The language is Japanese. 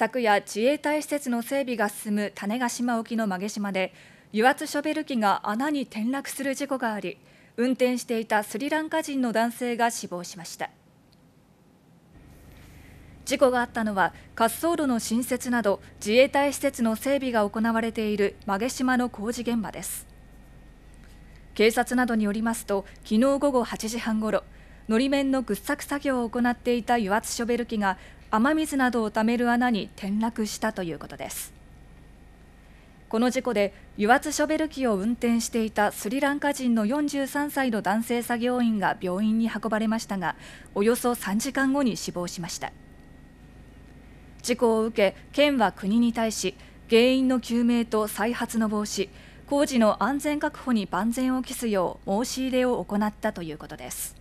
昨夜、自衛隊施設の整備が進む種子島沖の馬毛島で、油圧ショベル機が穴に転落する事故があり、運転していたスリランカ人の男性が死亡しました。事故があったのは滑走路の新設など自衛隊施設の整備が行われている馬毛島の工事現場です警察などによりますと昨日午後8時半ごろのり面の掘削作業を行っていた油圧ショベル機が雨水などをためる穴に転落したということですこの事故で油圧ショベル機を運転していたスリランカ人の43歳の男性作業員が病院に運ばれましたがおよそ3時間後に死亡しました事故を受け県は国に対し原因の究明と再発の防止工事の安全確保に万全を期すよう申し入れを行ったということです